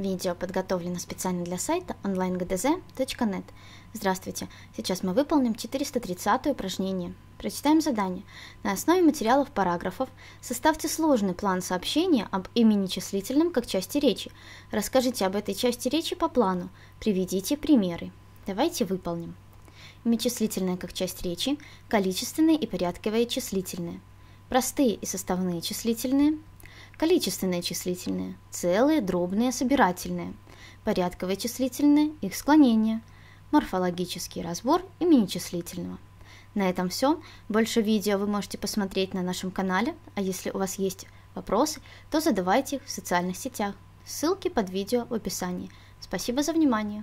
Видео подготовлено специально для сайта onlinegdz.net. Здравствуйте! Сейчас мы выполним 430 упражнение. Прочитаем задание. На основе материалов параграфов составьте сложный план сообщения об имени числительном как части речи. Расскажите об этой части речи по плану. Приведите примеры. Давайте выполним. Имя числительное как часть речи, количественные и порядковые числительные, простые и составные числительные – Количественные числительные – целые, дробные, собирательные. Порядковые числительные – их склонение. Морфологический разбор имени числительного. На этом все. Больше видео вы можете посмотреть на нашем канале, а если у вас есть вопросы, то задавайте их в социальных сетях. Ссылки под видео в описании. Спасибо за внимание!